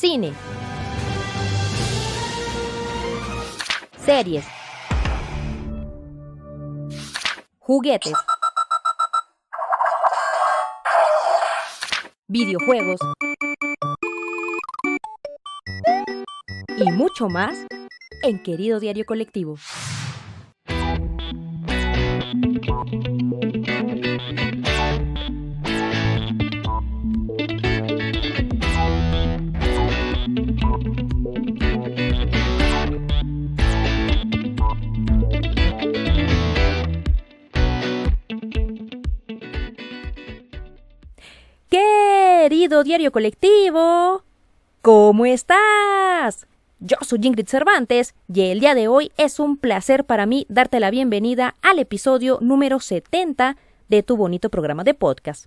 Cine. Series. Juguetes. Videojuegos. Y mucho más en Querido Diario Colectivo. Diario Colectivo. ¿Cómo estás? Yo soy Ingrid Cervantes y el día de hoy es un placer para mí darte la bienvenida al episodio número 70 de tu bonito programa de podcast.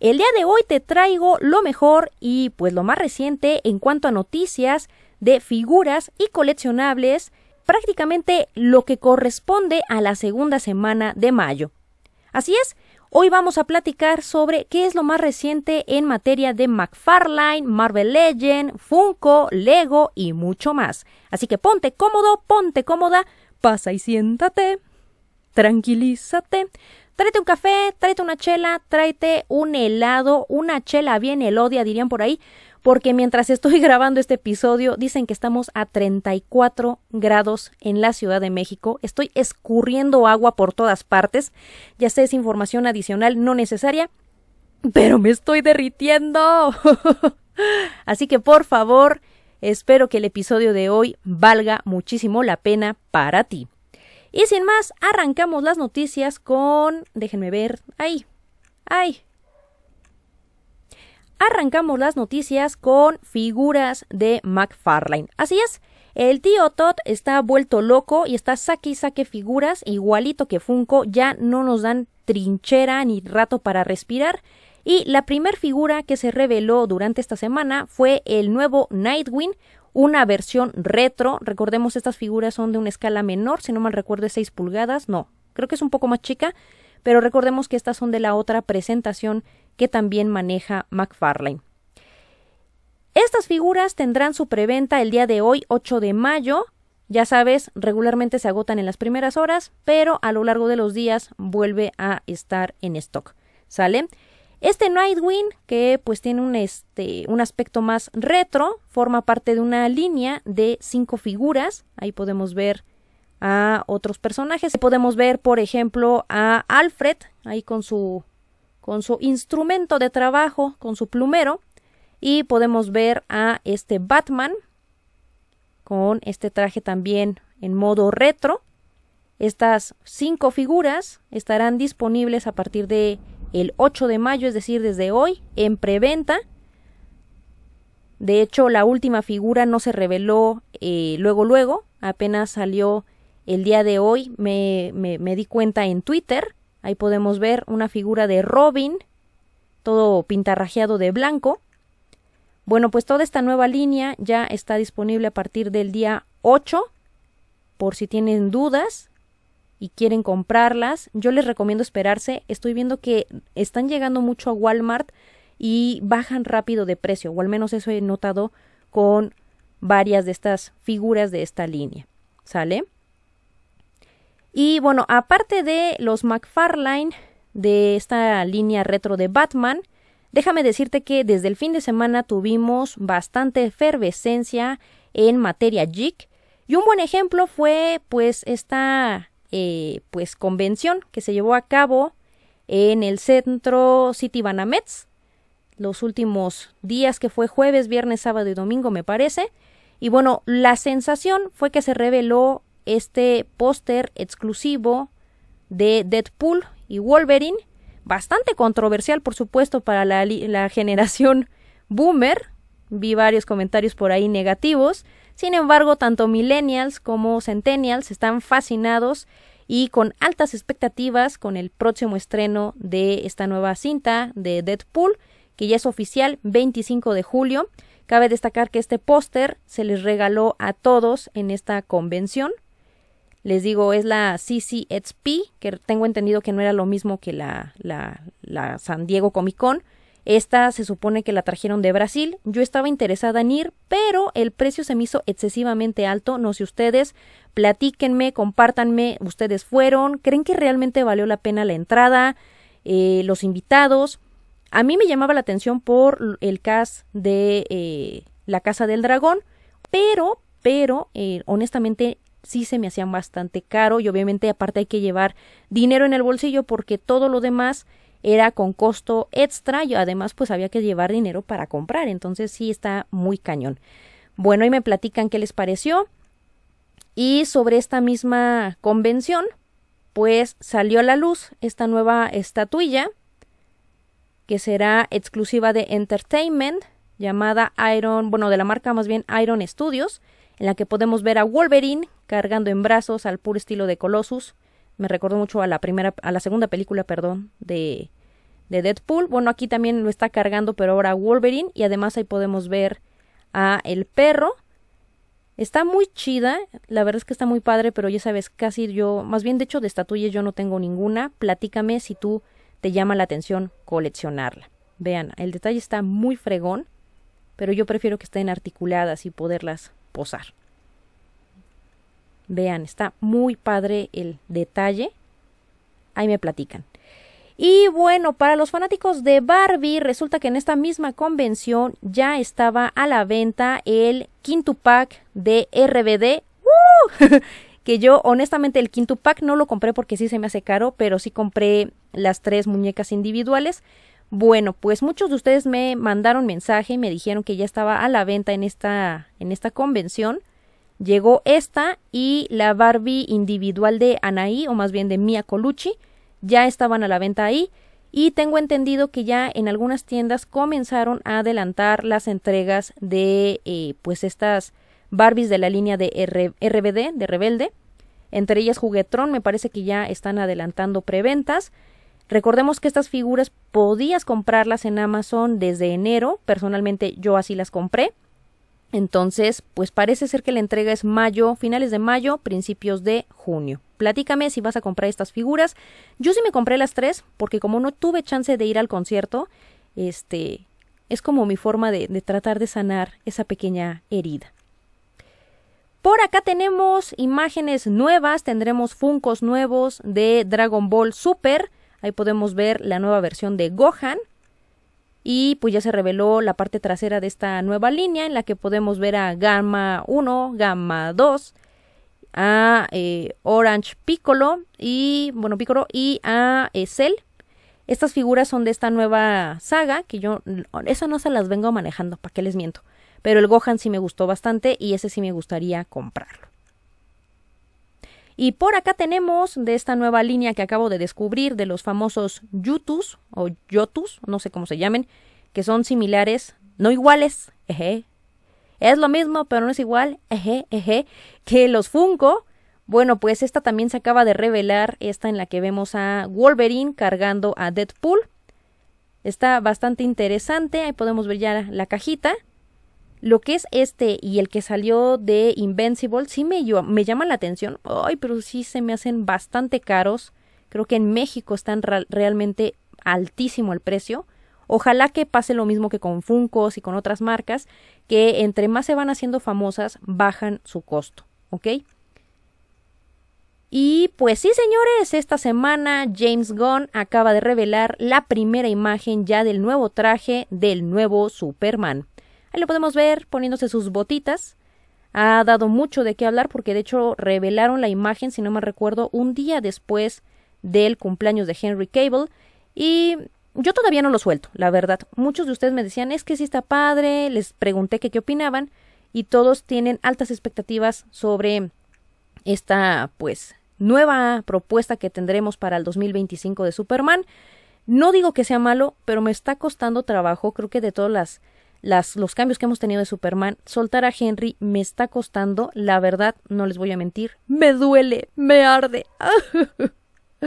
El día de hoy te traigo lo mejor y pues lo más reciente en cuanto a noticias de figuras y coleccionables, prácticamente lo que corresponde a la segunda semana de mayo. Así es, Hoy vamos a platicar sobre qué es lo más reciente en materia de McFarlane, Marvel Legend, Funko, Lego y mucho más. Así que ponte cómodo, ponte cómoda, pasa y siéntate, tranquilízate, tráete un café, tráete una chela, tráete un helado, una chela bien elodia dirían por ahí, porque mientras estoy grabando este episodio dicen que estamos a 34 grados en la Ciudad de México, estoy escurriendo agua por todas partes, ya sé es información adicional no necesaria, pero me estoy derritiendo. Así que por favor, espero que el episodio de hoy valga muchísimo la pena para ti. Y sin más, arrancamos las noticias con... déjenme ver, ahí, ¡Ay! arrancamos las noticias con figuras de McFarlane. Así es, el tío Todd está vuelto loco y está saque y saque figuras, igualito que Funko, ya no nos dan trinchera ni rato para respirar. Y la primer figura que se reveló durante esta semana fue el nuevo Nightwing, una versión retro. Recordemos, estas figuras son de una escala menor, si no mal recuerdo, es 6 pulgadas. No, creo que es un poco más chica, pero recordemos que estas son de la otra presentación que también maneja McFarlane. Estas figuras tendrán su preventa el día de hoy, 8 de mayo. Ya sabes, regularmente se agotan en las primeras horas, pero a lo largo de los días vuelve a estar en stock. ¿Sale? Este Nightwing, que pues tiene un, este, un aspecto más retro, forma parte de una línea de cinco figuras. Ahí podemos ver a otros personajes. Podemos ver, por ejemplo, a Alfred, ahí con su con su instrumento de trabajo, con su plumero, y podemos ver a este Batman con este traje también en modo retro. Estas cinco figuras estarán disponibles a partir de el 8 de mayo, es decir, desde hoy, en preventa. De hecho, la última figura no se reveló eh, luego, luego, apenas salió el día de hoy, me, me di cuenta en Twitter. Ahí podemos ver una figura de Robin, todo pintarrajeado de blanco. Bueno, pues toda esta nueva línea ya está disponible a partir del día 8, por si tienen dudas y quieren comprarlas. Yo les recomiendo esperarse. Estoy viendo que están llegando mucho a Walmart y bajan rápido de precio, o al menos eso he notado con varias de estas figuras de esta línea. ¿Sale? Y bueno, aparte de los McFarlane, de esta línea retro de Batman, déjame decirte que desde el fin de semana tuvimos bastante efervescencia en materia geek. Y un buen ejemplo fue pues esta eh, pues convención que se llevó a cabo en el centro City Banamets los últimos días que fue jueves, viernes, sábado y domingo me parece. Y bueno, la sensación fue que se reveló este póster exclusivo de Deadpool y Wolverine, bastante controversial por supuesto para la, generación boomer, vi varios comentarios por ahí negativos, sin embargo tanto millennials como centennials están fascinados y con altas expectativas con el próximo estreno de esta nueva cinta de Deadpool, que ya es oficial 25 de julio. Cabe destacar que este póster se les regaló a todos en esta convención. Les digo, es la CCXP, que tengo entendido que no era lo mismo que la, la, San Diego Comic Con. Esta se supone que la trajeron de Brasil. Yo estaba interesada en ir, pero el precio se me hizo excesivamente alto. No sé ustedes, platíquenme, compártanme, ustedes fueron, creen que realmente valió la pena la entrada, eh, los invitados. A mí me llamaba la atención por el cast de eh, La Casa del Dragón, pero, pero, eh, honestamente, sí se me hacían bastante caro y obviamente aparte hay que llevar dinero en el bolsillo porque todo lo demás era con costo extra y además pues había que llevar dinero para comprar, entonces sí está muy cañón. Bueno, y me platican qué les pareció. Y sobre esta misma convención, pues salió a la luz esta nueva estatuilla que será exclusiva de Entertainment, llamada Iron, bueno, de la marca más bien Iron Studios, en la que podemos ver a Wolverine, cargando en brazos al puro estilo de Colossus. Me recordó mucho a la primera, a la segunda película, perdón, de, de Deadpool. Bueno, aquí también lo está cargando, pero ahora Wolverine. Y además ahí podemos ver a el perro. Está muy chida, la verdad es que está muy padre, pero ya sabes, casi yo, más bien de hecho de estatuillas yo no tengo ninguna. Platícame si tú te llama la atención coleccionarla. Vean, el detalle está muy fregón, pero yo prefiero que estén articuladas y poderlas posar. Vean, está muy padre el detalle. Ahí me platican. Y bueno, para los fanáticos de Barbie, resulta que en esta misma convención ya estaba a la venta el quinto pack de RBD. que yo honestamente el quinto pack no lo compré porque sí se me hace caro, pero sí compré las tres muñecas individuales. Bueno, pues muchos de ustedes me mandaron mensaje y me dijeron que ya estaba a la venta en esta, en esta convención. Llegó esta y la Barbie individual de Anaí, o más bien de Mia Colucci, ya estaban a la venta ahí. Y tengo entendido que ya en algunas tiendas comenzaron a adelantar las entregas de eh, pues estas Barbies de la línea de RBD, de Rebelde. Entre ellas Juguetron, me parece que ya están adelantando preventas. Recordemos que estas figuras podías comprarlas en Amazon desde enero. Personalmente yo así las compré. Entonces, pues parece ser que la entrega es mayo, finales de mayo, principios de junio. Platícame si vas a comprar estas figuras. Yo sí me compré las tres, porque como no tuve chance de ir al concierto, este es como mi forma de, de tratar de sanar esa pequeña herida. Por acá tenemos imágenes nuevas, tendremos funcos nuevos de Dragon Ball Super. Ahí podemos ver la nueva versión de Gohan, y pues ya se reveló la parte trasera de esta nueva línea en la que podemos ver a Gamma 1, Gamma 2, a eh, Orange Piccolo y bueno Piccolo y a eh, Cell. Estas figuras son de esta nueva saga que yo esa no se las vengo manejando, para qué les miento. Pero el Gohan sí me gustó bastante y ese sí me gustaría comprarlo. Y por acá tenemos de esta nueva línea que acabo de descubrir de los famosos Yutus o Yotus, no sé cómo se llamen, que son similares, no iguales, Es lo mismo, pero no es igual, que los Funko. Bueno, pues esta también se acaba de revelar, esta en la que vemos a Wolverine cargando a Deadpool. Está bastante interesante, ahí podemos ver ya la cajita lo que es este y el que salió de Invincible sí me, me llama la atención. Ay, pero sí se me hacen bastante caros. Creo que en México están realmente altísimo el precio. Ojalá que pase lo mismo que con Funkos y con otras marcas, que entre más se van haciendo famosas, bajan su costo. ¿Ok? Y pues sí, señores, esta semana James Gunn acaba de revelar la primera imagen ya del nuevo traje del nuevo Superman. Ahí lo podemos ver poniéndose sus botitas. Ha dado mucho de qué hablar porque de hecho revelaron la imagen, si no me recuerdo, un día después del cumpleaños de Henry Cable. Y yo todavía no lo suelto, la verdad. Muchos de ustedes me decían, es que sí está padre, les pregunté qué opinaban y todos tienen altas expectativas sobre esta, pues, nueva propuesta que tendremos para el 2025 de Superman. No digo que sea malo, pero me está costando trabajo, creo que de todas las los cambios que hemos tenido de Superman, soltar a Henry me está costando, la verdad, no les voy a mentir, me duele, me arde.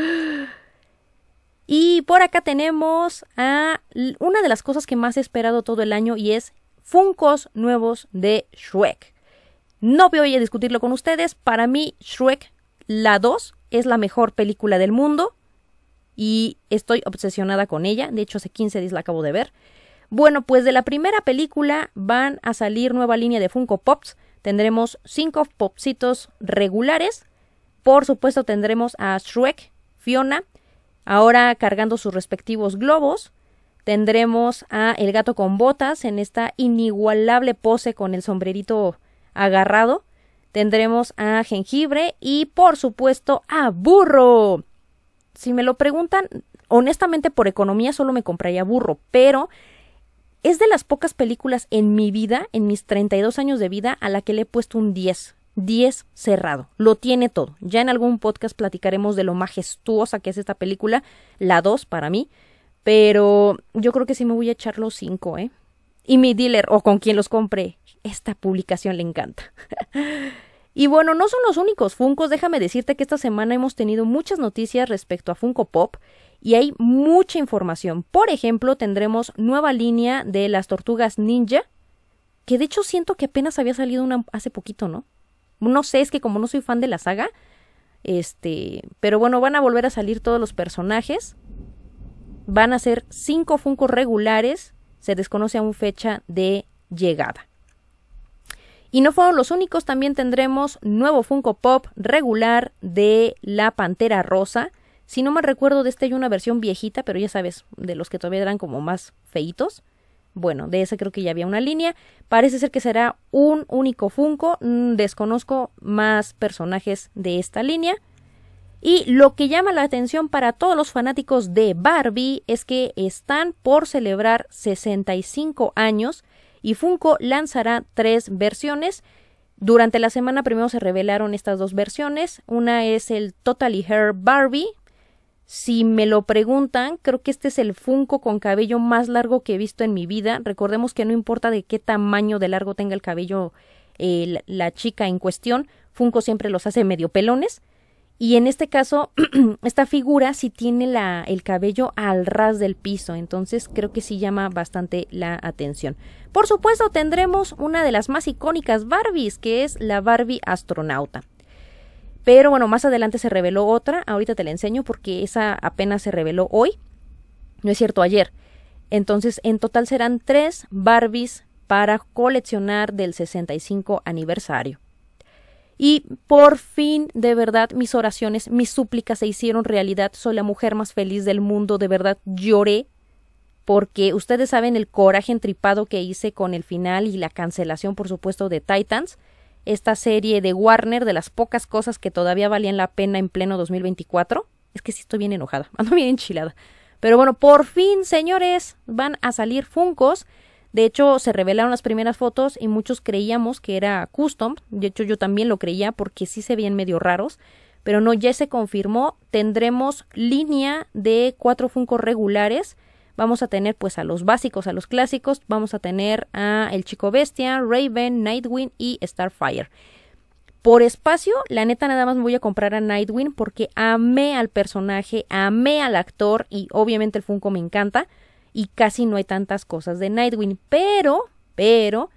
y por acá tenemos a una de las cosas que más he esperado todo el año y es Funcos nuevos de Shrek. No voy a discutirlo con ustedes, para mí Shrek la 2 es la mejor película del mundo y estoy obsesionada con ella, de hecho hace 15 días la acabo de ver. Bueno, pues de la primera película van a salir nueva línea de Funko Pops. Tendremos cinco popsitos regulares. Por supuesto tendremos a Shrek, Fiona, ahora cargando sus respectivos globos. Tendremos a El gato con botas en esta inigualable pose con el sombrerito agarrado. Tendremos a Jengibre y por supuesto a Burro. Si me lo preguntan, honestamente por economía solo me compraría Burro, pero es de las pocas películas en mi vida, en mis 32 años de vida, a la que le he puesto un 10. 10 cerrado. Lo tiene todo. Ya en algún podcast platicaremos de lo majestuosa que es esta película, la 2 para mí, pero yo creo que sí me voy a echar los 5, ¿eh? Y mi dealer o con quien los compre, esta publicación le encanta. y bueno, no son los únicos Funcos, déjame decirte que esta semana hemos tenido muchas noticias respecto a Funko Pop y hay mucha información. Por ejemplo, tendremos nueva línea de las tortugas ninja, que de hecho siento que apenas había salido una hace poquito, ¿no? No sé, es que como no soy fan de la saga, este, pero bueno, van a volver a salir todos los personajes. Van a ser cinco Funko regulares, se desconoce aún fecha de llegada. Y no fueron los únicos, también tendremos nuevo Funko Pop regular de la Pantera Rosa si no me recuerdo, de este hay una versión viejita, pero ya sabes, de los que todavía eran como más feitos. Bueno, de esa creo que ya había una línea. Parece ser que será un único Funko. Mm, desconozco más personajes de esta línea. Y lo que llama la atención para todos los fanáticos de Barbie es que están por celebrar 65 años y Funko lanzará tres versiones. Durante la semana primero se revelaron estas dos versiones. Una es el Totally Hair Barbie, si me lo preguntan, creo que este es el Funko con cabello más largo que he visto en mi vida. Recordemos que no importa de qué tamaño de largo tenga el cabello eh, la, chica en cuestión, Funko siempre los hace medio pelones. Y en este caso, esta figura sí tiene el cabello al ras del piso, entonces creo que sí llama bastante la atención. Por supuesto, tendremos una de las más icónicas Barbies, que es la Barbie astronauta. Pero bueno, más adelante se reveló otra, ahorita te la enseño porque esa apenas se reveló hoy, no es cierto, ayer. Entonces, en total serán tres Barbies para coleccionar del 65 aniversario. Y por fin, de verdad, mis oraciones, mis súplicas se hicieron realidad. Soy la mujer más feliz del mundo, de verdad lloré porque ustedes saben el coraje entripado que hice con el final y la cancelación, por supuesto, de Titans esta serie de Warner, de las pocas cosas que todavía valían la pena en pleno 2024. Es que sí estoy bien enojada, ando bien enchilada. Pero bueno, por fin, señores, van a salir Funcos. De hecho, se revelaron las primeras fotos y muchos creíamos que era custom. De hecho, yo también lo creía porque sí se veían medio raros. Pero no, ya se confirmó. Tendremos línea de cuatro Funcos regulares Vamos a tener pues a los básicos, a los clásicos, vamos a tener a El Chico Bestia, Raven, Nightwing y Starfire. Por espacio, la neta nada más me voy a comprar a Nightwing porque amé al personaje, amé al actor y obviamente el Funko me encanta y casi no hay tantas cosas de Nightwing, pero, pero,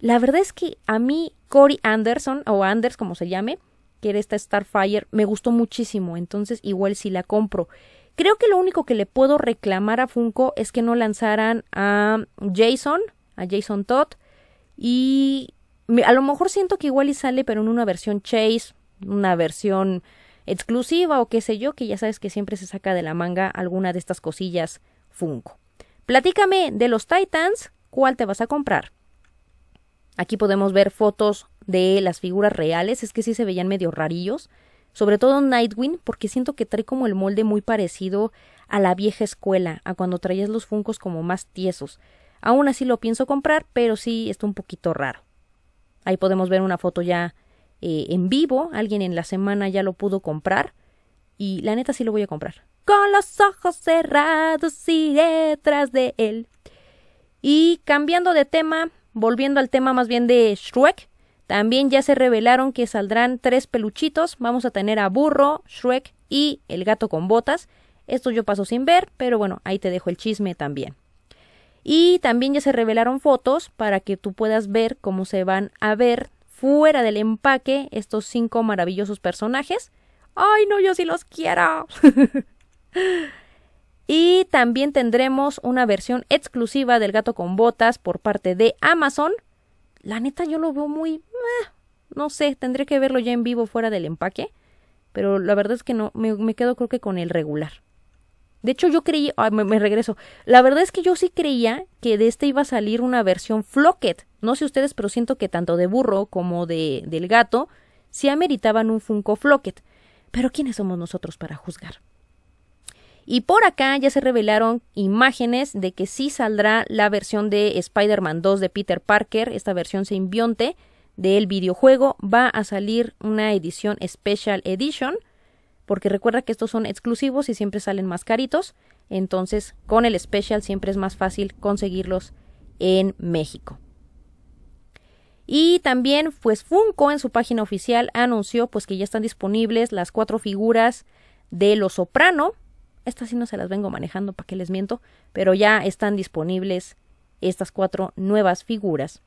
la verdad es que a mí Cory Anderson o Anders como se llame, que era esta Starfire, me gustó muchísimo, entonces igual si la compro. Creo que lo único que le puedo reclamar a Funko es que no lanzaran a Jason, a Jason Todd, y a lo mejor siento que igual y sale, pero en una versión Chase, una versión exclusiva o qué sé yo, que ya sabes que siempre se saca de la manga alguna de estas cosillas Funko. Platícame de los Titans, ¿cuál te vas a comprar? Aquí podemos ver fotos de las figuras reales, es que sí se veían medio rarillos sobre todo Nightwing, porque siento que trae como el molde muy parecido a la vieja escuela, a cuando traías los Funcos como más tiesos. Aún así lo pienso comprar, pero sí está un poquito raro. Ahí podemos ver una foto ya eh, en vivo, alguien en la semana ya lo pudo comprar y la neta sí lo voy a comprar. Con los ojos cerrados y detrás de él. Y cambiando de tema, volviendo al tema más bien de Shrek, también ya se revelaron que saldrán tres peluchitos. Vamos a tener a Burro, Shrek y el gato con botas. Esto yo paso sin ver, pero bueno, ahí te dejo el chisme también. Y también ya se revelaron fotos para que tú puedas ver cómo se van a ver fuera del empaque estos cinco maravillosos personajes. ¡Ay, no, yo sí los quiero! y también tendremos una versión exclusiva del gato con botas por parte de Amazon la neta yo lo veo muy... Eh, no sé, tendré que verlo ya en vivo fuera del empaque, pero la verdad es que no, me, quedo creo que con el regular. De hecho yo creí, me, regreso, la verdad es que yo sí creía que de este iba a salir una versión Flocket, no sé ustedes, pero siento que tanto de burro como de, del gato sí ameritaban un Funko Flocket, pero ¿quiénes somos nosotros para juzgar? Y por acá ya se revelaron imágenes de que sí saldrá la versión de Spider-Man 2 de Peter Parker, esta versión simbionte del videojuego. Va a salir una edición Special Edition, porque recuerda que estos son exclusivos y siempre salen más caritos. Entonces, con el Special siempre es más fácil conseguirlos en México. Y también, pues Funko en su página oficial anunció pues que ya están disponibles las cuatro figuras de Lo Soprano, estas sí no se las vengo manejando, para que les miento, pero ya están disponibles estas cuatro nuevas figuras.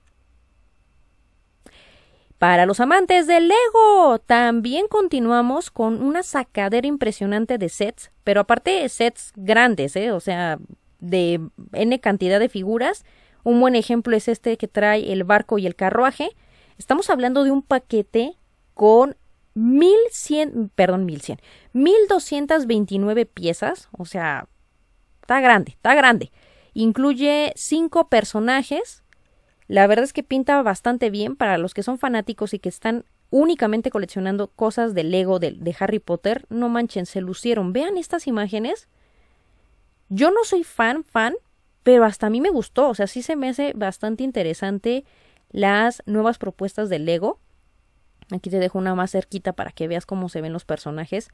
Para los amantes del Lego, también continuamos con una sacadera impresionante de sets, pero aparte sets grandes, ¿eh? o sea, de n cantidad de figuras. Un buen ejemplo es este que trae el barco y el carruaje. Estamos hablando de un paquete con 1100, perdón, 1100, 1229 piezas, o sea, está grande, está grande. Incluye cinco personajes. La verdad es que pinta bastante bien para los que son fanáticos y que están únicamente coleccionando cosas de Lego de, de Harry Potter. No manchen, se lucieron. Vean estas imágenes. Yo no soy fan, fan, pero hasta a mí me gustó. O sea, sí se me hace bastante interesante las nuevas propuestas de Lego. Aquí te dejo una más cerquita para que veas cómo se ven los personajes.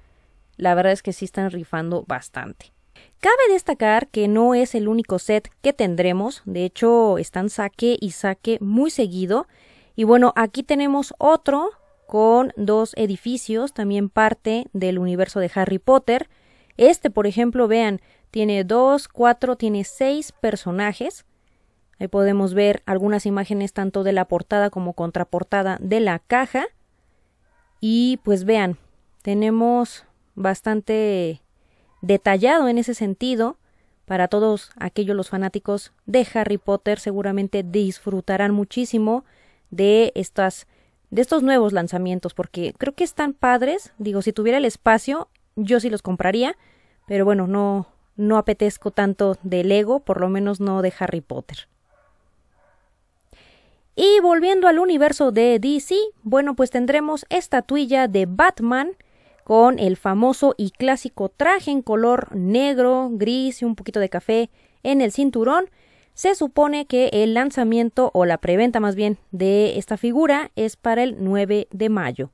La verdad es que sí están rifando bastante. Cabe destacar que no es el único set que tendremos, de hecho están saque y saque muy seguido. Y bueno, aquí tenemos otro con dos edificios, también parte del universo de Harry Potter. Este, por ejemplo, vean, tiene dos, cuatro, tiene seis personajes. Ahí podemos ver algunas imágenes tanto de la portada como contraportada de la caja. Y pues vean, tenemos bastante detallado en ese sentido. Para todos aquellos los fanáticos de Harry Potter seguramente disfrutarán muchísimo de estas de estos nuevos lanzamientos porque creo que están padres, digo, si tuviera el espacio yo sí los compraría, pero bueno, no no apetezco tanto de Lego, por lo menos no de Harry Potter. Y volviendo al universo de DC, bueno, pues tendremos estatuilla de Batman con el famoso y clásico traje en color negro, gris y un poquito de café en el cinturón. Se supone que el lanzamiento o la preventa más bien de esta figura es para el 9 de mayo.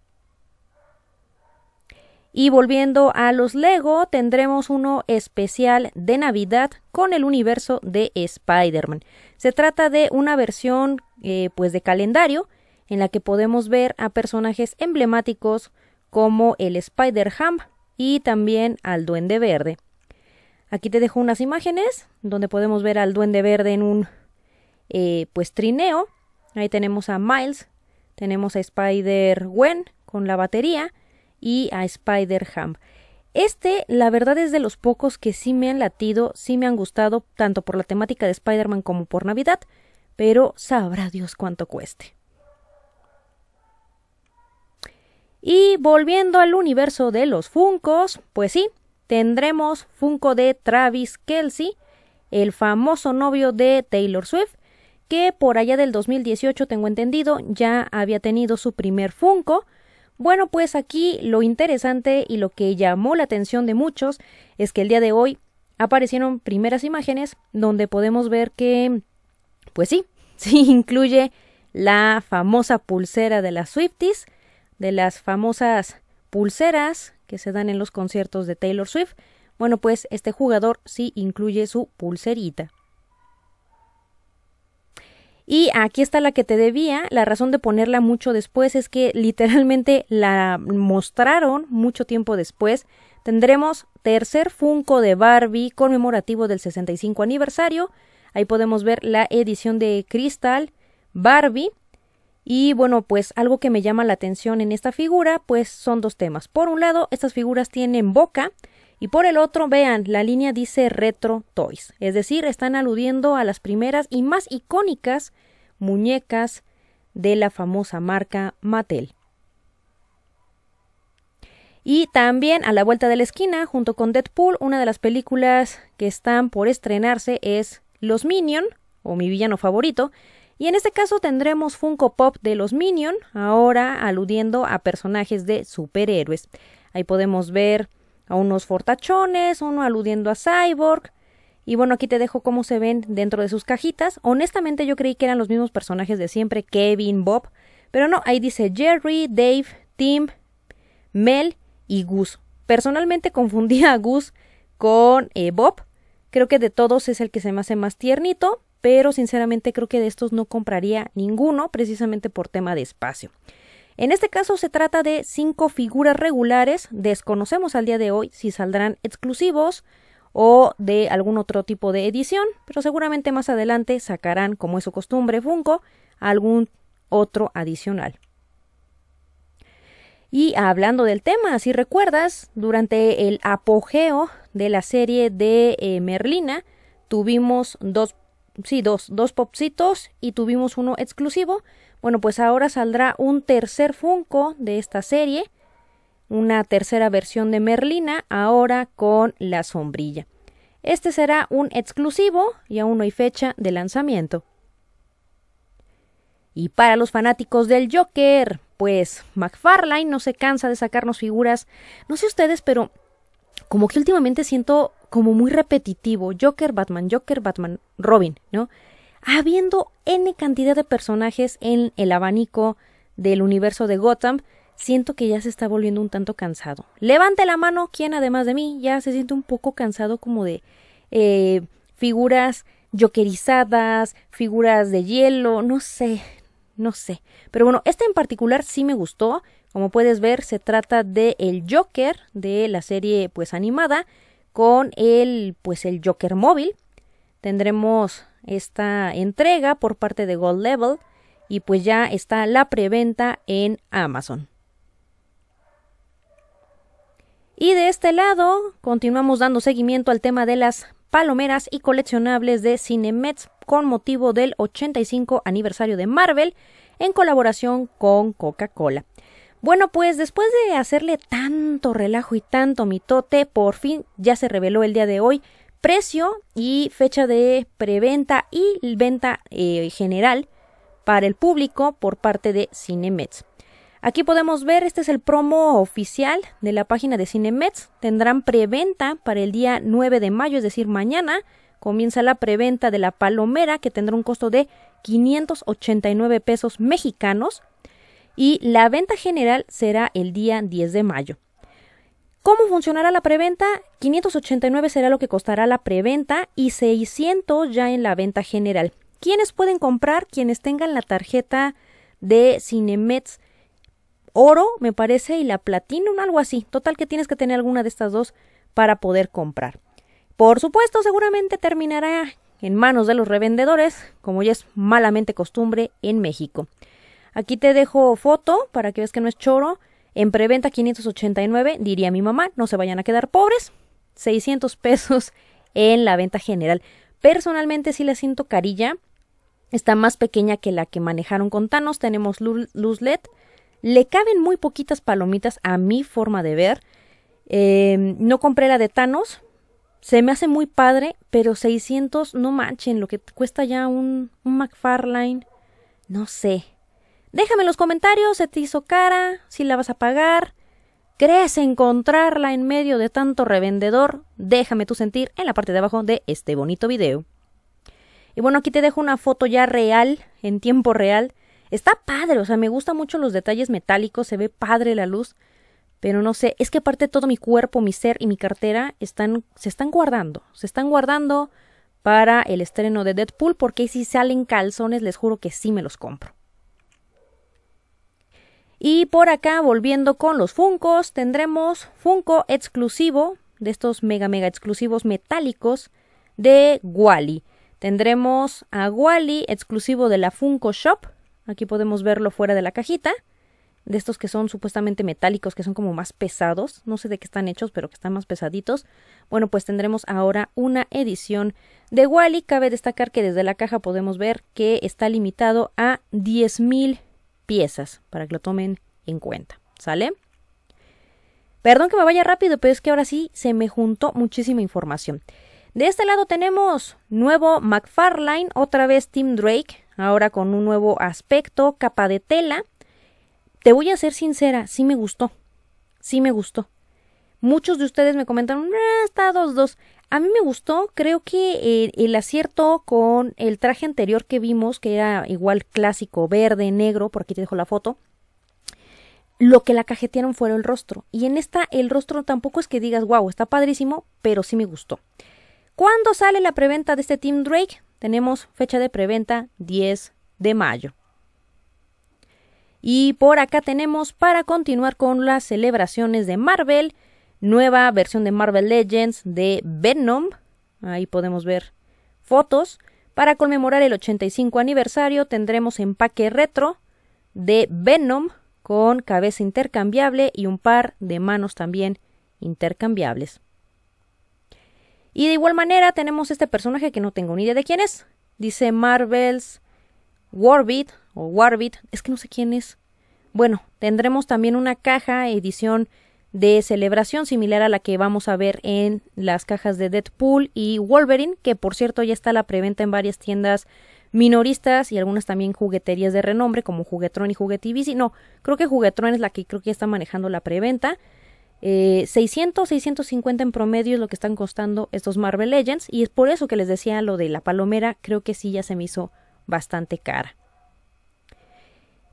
Y volviendo a los Lego, tendremos uno especial de Navidad con el universo de Spider-Man. Se trata de una versión eh, pues de calendario en la que podemos ver a personajes emblemáticos como el Spider-Ham y también al Duende Verde. Aquí te dejo unas imágenes donde podemos ver al Duende Verde en un eh, pues trineo. Ahí tenemos a Miles, tenemos a Spider-Gwen con la batería y a Spider-Ham. Este, la verdad, es de los pocos que sí me han latido, sí me han gustado, tanto por la temática de Spider-Man como por Navidad, pero sabrá Dios cuánto cueste. Y volviendo al universo de los Funcos, pues sí, tendremos Funko de Travis Kelsey, el famoso novio de Taylor Swift, que por allá del 2018, tengo entendido, ya había tenido su primer Funko, bueno, pues aquí lo interesante y lo que llamó la atención de muchos es que el día de hoy aparecieron primeras imágenes donde podemos ver que, pues sí, sí incluye la famosa pulsera de las Swifties, de las famosas pulseras que se dan en los conciertos de Taylor Swift. Bueno, pues este jugador sí incluye su pulserita. Y aquí está la que te debía. La razón de ponerla mucho después es que literalmente la mostraron mucho tiempo después. Tendremos tercer Funko de Barbie conmemorativo del 65 aniversario. Ahí podemos ver la edición de Crystal Barbie. Y bueno, pues algo que me llama la atención en esta figura, pues son dos temas. Por un lado, estas figuras tienen boca, y por el otro, vean, la línea dice Retro Toys, es decir, están aludiendo a las primeras y más icónicas muñecas de la famosa marca Mattel. Y también a la vuelta de la esquina, junto con Deadpool, una de las películas que están por estrenarse es Los Minion, o mi villano favorito, y en este caso tendremos Funko Pop de los Minion, ahora aludiendo a personajes de superhéroes. Ahí podemos ver a unos fortachones, uno aludiendo a Cyborg. Y bueno, aquí te dejo cómo se ven dentro de sus cajitas. Honestamente yo creí que eran los mismos personajes de siempre, Kevin, Bob, pero no, ahí dice Jerry, Dave, Tim, Mel y Gus. Personalmente confundía a Gus con eh, Bob. Creo que de todos es el que se me hace más tiernito, pero sinceramente creo que de estos no compraría ninguno precisamente por tema de espacio. En este caso se trata de cinco figuras regulares, desconocemos al día de hoy si saldrán exclusivos o de algún otro tipo de edición, pero seguramente más adelante sacarán, como es su costumbre Funko, algún otro adicional. Y hablando del tema, si recuerdas, durante el apogeo de la serie de eh, Merlina, tuvimos dos, sí, dos, dos popsitos y tuvimos uno exclusivo, bueno, pues ahora saldrá un tercer Funko de esta serie, una tercera versión de Merlina, ahora con la sombrilla. Este será un exclusivo y aún no hay fecha de lanzamiento. Y para los fanáticos del Joker, pues McFarlane no se cansa de sacarnos figuras. No sé ustedes, pero como que últimamente siento como muy repetitivo. Joker, Batman, Joker, Batman, Robin, ¿no? habiendo n cantidad de personajes en el abanico del universo de Gotham, siento que ya se está volviendo un tanto cansado. Levante la mano quien además de mí ya se siente un poco cansado como de eh, figuras jokerizadas, figuras de hielo, no sé, no sé. Pero bueno, este en particular sí me gustó. Como puedes ver, se trata de el Joker de la serie pues animada con el pues el Joker móvil. Tendremos esta entrega por parte de Gold Level y pues ya está la preventa en Amazon. Y de este lado continuamos dando seguimiento al tema de las palomeras y coleccionables de CineMets con motivo del 85 aniversario de Marvel en colaboración con Coca-Cola. Bueno, pues después de hacerle tanto relajo y tanto mitote, por fin ya se reveló el día de hoy precio y fecha de preventa y venta eh, general para el público por parte de Cinemets. Aquí podemos ver, este es el promo oficial de la página de Cinemets. Tendrán preventa para el día 9 de mayo, es decir, mañana. Comienza la preventa de la palomera que tendrá un costo de 589 pesos mexicanos y la venta general será el día 10 de mayo. ¿Cómo funcionará la preventa? 589 será lo que costará la preventa y 600 ya en la venta general. ¿Quiénes pueden comprar? Quienes tengan la tarjeta de Cinemets Oro, me parece, y la Platinum, algo así. Total que tienes que tener alguna de estas dos para poder comprar. Por supuesto, seguramente terminará en manos de los revendedores, como ya es malamente costumbre en México. Aquí te dejo foto para que veas que no es choro en preventa 589, diría mi mamá, no se vayan a quedar pobres. 600 pesos en la venta general. Personalmente sí le siento carilla. Está más pequeña que la que manejaron con Thanos. Tenemos luz LED. Le caben muy poquitas palomitas a mi forma de ver. Em, no compré la de Thanos. Se me hace muy padre, pero 600, no manchen, lo que cuesta ya un, un McFarlane. No sé. Déjame en los comentarios, se te hizo cara, si la vas a pagar. ¿Crees encontrarla en medio de tanto revendedor? Déjame tu sentir en la parte de abajo de este bonito video. Y bueno, aquí te dejo una foto ya real, en tiempo real. Está padre, o sea, me gustan mucho los detalles metálicos, se ve padre la luz. Pero no sé, es que aparte todo mi cuerpo, mi ser y mi cartera están, se están guardando. Se están guardando para el estreno de Deadpool, porque si salen calzones, les juro que sí me los compro. Y por acá, volviendo con los Funcos, tendremos Funko exclusivo, de estos mega mega exclusivos metálicos, de Wally. Tendremos a Wally exclusivo de la Funko Shop. Aquí podemos verlo fuera de la cajita. De estos que son supuestamente metálicos, que son como más pesados. No sé de qué están hechos, pero que están más pesaditos. Bueno, pues tendremos ahora una edición de Wally. Cabe destacar que desde la caja podemos ver que está limitado a 10.000 piezas para que lo tomen en cuenta. ¿Sale? Perdón que me vaya rápido, pero es que ahora sí se me juntó muchísima información. De este lado tenemos nuevo McFarlane, otra vez Tim Drake, ahora con un nuevo aspecto, capa de tela. Te voy a ser sincera, sí me gustó, sí me gustó. Muchos de ustedes me comentaron, ah, está 2 a mí me gustó, creo que eh, el, acierto con el traje anterior que vimos, que era igual clásico, verde, negro, por aquí te dejo la foto, lo que la cajetearon fue el rostro. Y en esta el rostro tampoco es que digas, wow, está padrísimo, pero sí me gustó. ¿Cuándo sale la preventa de este Team Drake? Tenemos fecha de preventa 10 de mayo. Y por acá tenemos para continuar con las celebraciones de Marvel nueva versión de Marvel Legends de Venom. Ahí podemos ver fotos. Para conmemorar el 85 aniversario tendremos empaque retro de Venom con cabeza intercambiable y un par de manos también intercambiables. Y de igual manera tenemos este personaje que no tengo ni idea de quién es. Dice Marvel's Warbit o Warbit, es que no sé quién es. Bueno, tendremos también una caja edición de celebración similar a la que vamos a ver en las cajas de Deadpool y Wolverine, que por cierto ya está la preventa en varias tiendas minoristas y algunas también jugueterías de renombre como Juguetron y Juguetivici. No, creo que Juguetron es la que creo que ya está manejando la preventa. 600, eh, 650 en promedio es lo que están costando estos Marvel Legends y es por eso que les decía lo de la palomera, creo que sí ya se me hizo bastante cara.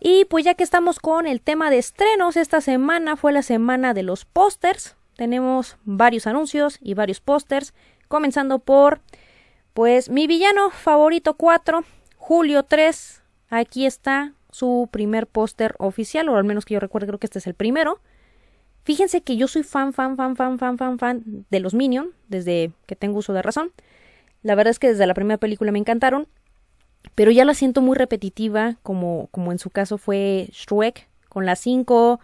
Y pues ya que estamos con el tema de estrenos, esta semana fue la semana de los pósters. Tenemos varios anuncios y varios pósters, comenzando por pues mi villano favorito 4, Julio 3. Aquí está su primer póster oficial, o al menos que yo recuerdo, creo que este es el primero. Fíjense que yo soy fan, fan, fan, fan, fan, fan, fan de los Minion, desde que tengo uso de razón. La verdad es que desde la primera película me encantaron pero ya la siento muy repetitiva, como, como en su caso fue Shrek con la 5.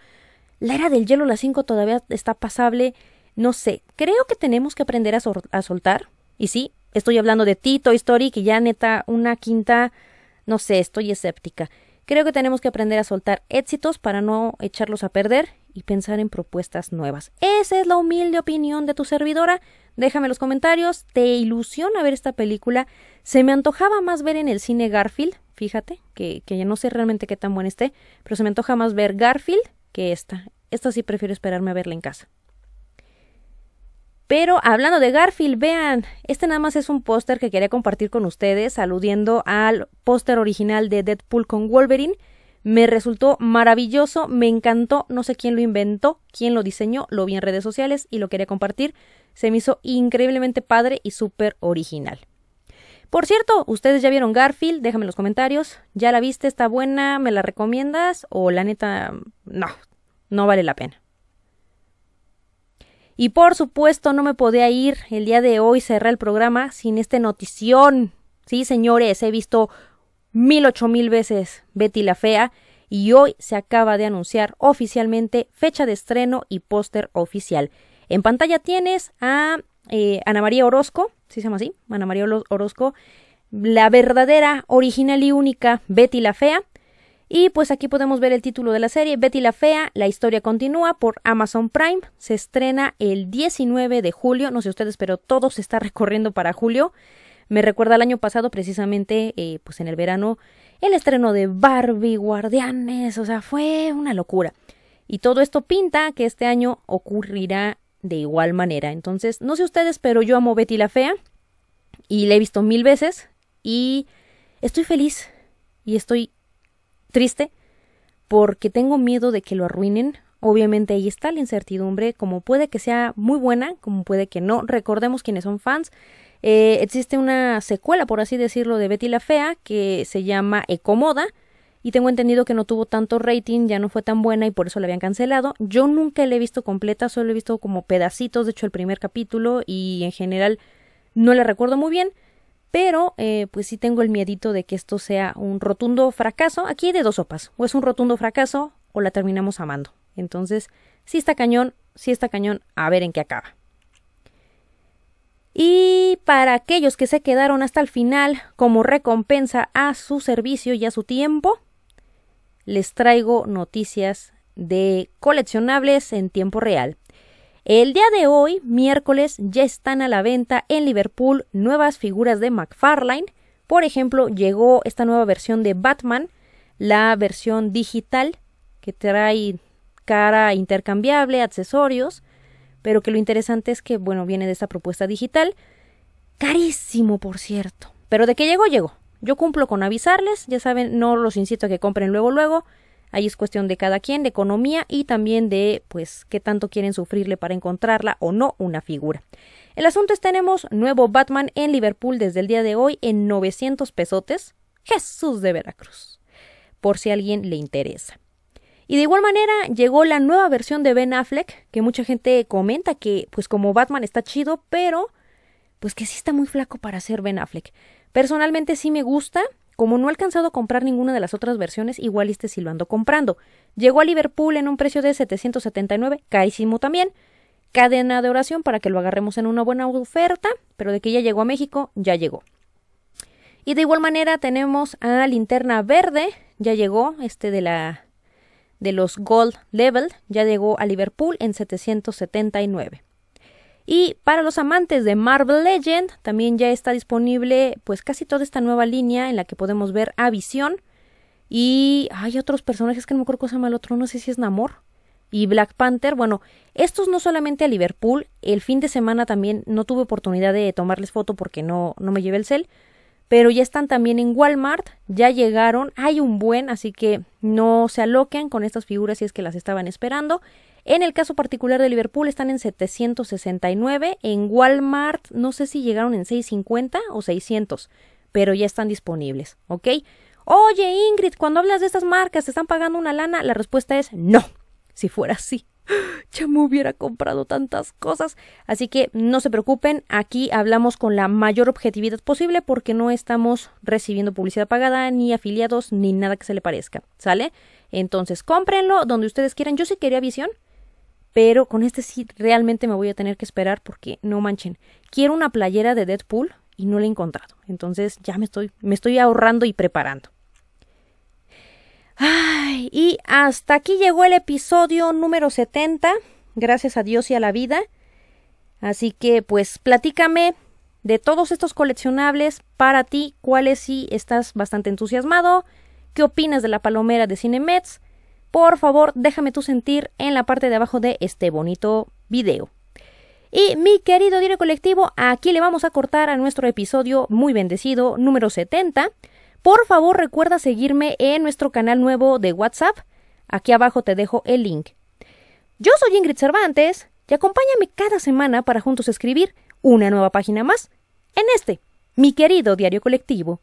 La era del hielo, la 5 todavía está pasable. No sé, creo que tenemos que aprender a, a soltar. Y sí, estoy hablando de Tito Toy Story, que ya neta, una quinta, no sé, estoy escéptica. Creo que tenemos que aprender a soltar éxitos para no echarlos a perder y pensar en propuestas nuevas. Esa es la humilde opinión de tu servidora. Déjame los comentarios, ¿te ilusiona ver esta película? Se me antojaba más ver en el cine Garfield, fíjate, que, que no sé realmente qué tan bueno esté, pero se me antoja más ver Garfield que esta. Esta sí prefiero esperarme a verla en casa. Pero hablando de Garfield, vean, este nada más es un póster que quería compartir con ustedes, aludiendo al póster original de Deadpool con Wolverine, me resultó maravilloso, me encantó, no sé quién lo inventó, quién lo diseñó, lo vi en redes sociales y lo quería compartir. Se me hizo increíblemente padre y súper original. Por cierto, ¿ustedes ya vieron Garfield? Déjame en los comentarios. ¿Ya la viste? ¿Está buena? ¿Me la recomiendas? O la neta, no, no vale la pena. Y por supuesto, no me podía ir el día de hoy cerrar el programa sin este notición. Sí, señores, he visto mil ocho mil veces Betty la Fea y hoy se acaba de anunciar oficialmente fecha de estreno y póster oficial. En pantalla tienes a eh, Ana María Orozco, si se llama así? Ana María Orozco, la verdadera, original y única Betty la Fea. Y pues aquí podemos ver el título de la serie, Betty la Fea, la historia continúa por Amazon Prime. Se estrena el 19 de julio, no sé ustedes, pero todo se está recorriendo para julio. Me recuerda al año pasado, precisamente, eh, pues en el verano, el estreno de Barbie, Guardianes, o sea, fue una locura. Y todo esto pinta que este año ocurrirá de igual manera. Entonces, no sé ustedes, pero yo amo Betty la Fea y la he visto mil veces y estoy feliz y estoy triste porque tengo miedo de que lo arruinen. Obviamente ahí está la incertidumbre, como puede que sea muy buena, como puede que no. Recordemos quienes son fans eh, existe una secuela, por así decirlo, de Betty la Fea que se llama Ecomoda. Y tengo entendido que no tuvo tanto rating, ya no fue tan buena y por eso la habían cancelado. Yo nunca la he visto completa, solo he visto como pedacitos, de hecho, el primer capítulo y en general no la recuerdo muy bien. Pero, eh, pues sí tengo el miedito de que esto sea un rotundo fracaso. Aquí hay de dos sopas. O es un rotundo fracaso o la terminamos amando. Entonces, si está cañón, si está cañón. A ver en qué acaba. Y para aquellos que se quedaron hasta el final como recompensa a su servicio y a su tiempo, les traigo noticias de coleccionables en tiempo real. El día de hoy, miércoles, ya están a la venta en Liverpool nuevas figuras de McFarlane. Por ejemplo, llegó esta nueva versión de Batman, la versión digital, que trae cara intercambiable, accesorios pero que lo interesante es que, bueno, viene de esa propuesta digital, carísimo, por cierto, pero de que llegó, llegó. Yo cumplo con avisarles, ya saben, no los incito a que compren luego, luego, ahí es cuestión de cada quien, de economía y también de, pues, qué tanto quieren sufrirle para encontrarla o no una figura. El asunto es tenemos nuevo Batman en Liverpool desde el día de hoy en 900 pesotes. Jesús de Veracruz. Por si a alguien le interesa. Y de igual manera llegó la nueva versión de Ben Affleck, que mucha gente comenta que pues como Batman está chido, pero pues que sí está muy flaco para ser Ben Affleck. Personalmente sí me gusta, como no he alcanzado a comprar ninguna de las otras versiones, igual este sí lo ando comprando. Llegó a Liverpool en un precio de 779, carísimo también. Cadena de oración para que lo agarremos en una buena oferta, pero de que ya llegó a México, ya llegó. Y de igual manera tenemos a Linterna Verde, ya llegó, este de la de los Gold Level ya llegó a Liverpool en 779. Y para los amantes de Marvel Legend también ya está disponible pues casi toda esta nueva línea en la que podemos ver a Visión y hay otros personajes que no me acuerdo cómo se llama el otro, no sé si es Namor y Black Panther. Bueno, estos no solamente a Liverpool, el fin de semana también no tuve oportunidad de tomarles foto porque no, no me llevé el cel, pero ya están también en Walmart, ya llegaron, hay un buen, así que no se aloquen con estas figuras si es que las estaban esperando. En el caso particular de Liverpool están en 769, en Walmart no sé si llegaron en 650 o 600, pero ya están disponibles, ¿ok? Oye Ingrid, cuando hablas de estas marcas, ¿te están pagando una lana? La respuesta es no. Si fuera así, ya me hubiera comprado tantas cosas. Así que no se preocupen, aquí hablamos con la mayor objetividad posible porque no estamos recibiendo publicidad pagada, ni afiliados, ni nada que se le parezca. ¿Sale? Entonces, cómprenlo donde ustedes quieran. Yo sí quería visión, pero con este sí realmente me voy a tener que esperar porque no manchen. Quiero una playera de Deadpool y no la he encontrado. Entonces ya me estoy, me estoy ahorrando y preparando y hasta aquí llegó el episodio número 70, gracias a Dios y a la vida. Así que pues platícame de todos estos coleccionables para ti, cuáles si sí estás bastante entusiasmado, qué opinas de la palomera de Cinemets. Por favor, déjame tu sentir en la parte de abajo de este bonito video. Y mi querido Diario Colectivo, aquí le vamos a cortar a nuestro episodio muy bendecido número 70. Por favor, recuerda seguirme en nuestro canal nuevo de WhatsApp. Aquí abajo te dejo el link. Yo soy Ingrid Cervantes y acompáñame cada semana para juntos escribir una nueva página más en este, mi querido diario colectivo.